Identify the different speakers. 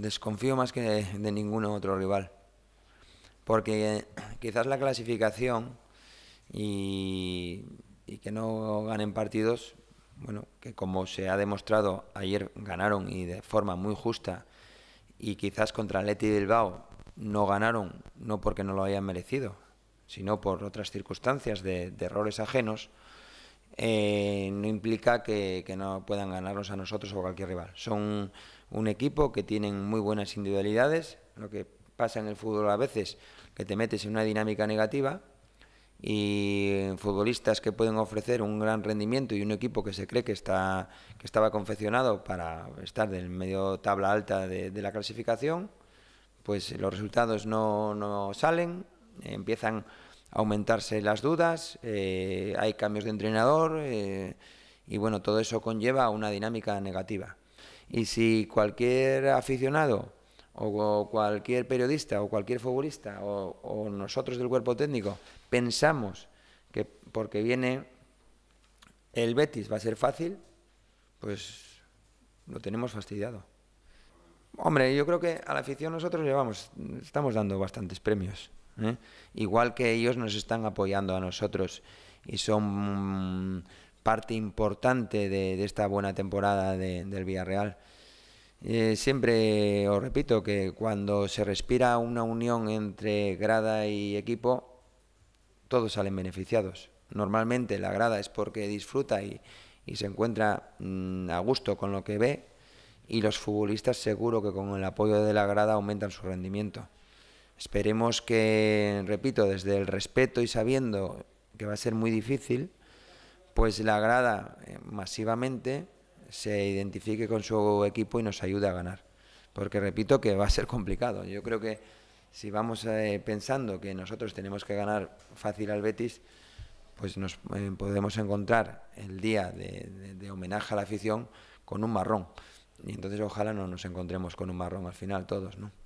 Speaker 1: desconfío más que de, ningún otro rival. Porque quizás la clasificación y, que no ganen partidos, bueno, que como se ha demostrado, ayer ganaron y de forma muy justa, y quizás contra Leti Bilbao no ganaron, no porque no lo hayan merecido, sino por otras circunstancias de errores ajenos, eh, no implica que, no puedan ganarnos a nosotros o a cualquier rival. Son un equipo que tienen muy buenas individualidades, lo que pasa en el fútbol a veces, que te metes en una dinámica negativa y futbolistas que pueden ofrecer un gran rendimiento y un equipo que se cree que, está, que estaba confeccionado para estar del medio tabla alta de, de la clasificación, pues los resultados no, no salen, empiezan aumentarse las dudas, eh, hay cambios de entrenador eh, y bueno, todo eso conlleva una dinámica negativa. Y si cualquier aficionado o cualquier periodista o cualquier futbolista o, o nosotros del cuerpo técnico pensamos que porque viene el Betis va a ser fácil, pues lo tenemos fastidiado. Hombre, yo creo que a la afición nosotros llevamos, estamos dando bastantes premios. ¿eh? igual que ellos nos están apoyando a nosotros y son mm, parte importante de, esta buena temporada del Villarreal. Eh, siempre os repito que cuando se respira una unión entre grada y equipo, todos salen beneficiados. Normalmente la grada es porque disfruta y, se encuentra mm, a gusto con lo que ve y los futbolistas seguro que con el apoyo de la grada aumentan su rendimiento. Esperemos que, repito, desde el respeto y sabiendo que va a ser muy difícil, pues la agrada eh, masivamente se identifique con su equipo y nos ayude a ganar. Porque repito que va a ser complicado. Yo creo que si vamos eh, pensando que nosotros tenemos que ganar fácil al Betis, pues nos eh, podemos encontrar el día de, homenaje a la afición con un marrón. Y entonces ojalá no nos encontremos con un marrón al final todos, ¿no?